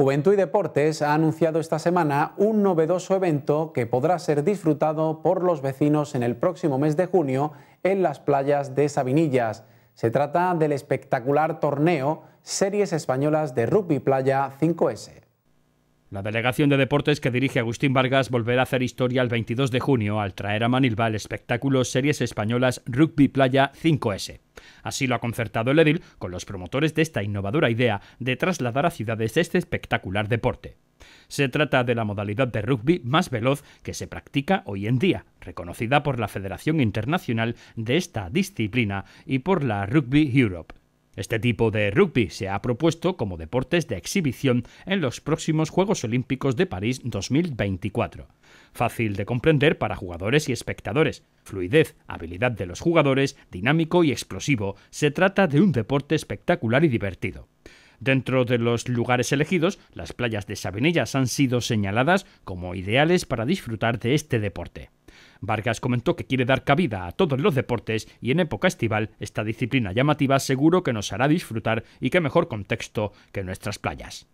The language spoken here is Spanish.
Juventud y Deportes ha anunciado esta semana un novedoso evento que podrá ser disfrutado por los vecinos en el próximo mes de junio en las playas de Sabinillas. Se trata del espectacular torneo Series Españolas de Rugby Playa 5S. La delegación de deportes que dirige Agustín Vargas volverá a hacer historia el 22 de junio al traer a Manilva el espectáculo Series Españolas Rugby Playa 5S. Así lo ha concertado el Edil con los promotores de esta innovadora idea de trasladar a ciudades este espectacular deporte. Se trata de la modalidad de rugby más veloz que se practica hoy en día, reconocida por la Federación Internacional de esta disciplina y por la Rugby Europe. Este tipo de rugby se ha propuesto como deportes de exhibición en los próximos Juegos Olímpicos de París 2024. Fácil de comprender para jugadores y espectadores, fluidez, habilidad de los jugadores, dinámico y explosivo, se trata de un deporte espectacular y divertido. Dentro de los lugares elegidos, las playas de Sabinellas han sido señaladas como ideales para disfrutar de este deporte. Vargas comentó que quiere dar cabida a todos los deportes y en época estival esta disciplina llamativa seguro que nos hará disfrutar y qué mejor contexto que nuestras playas.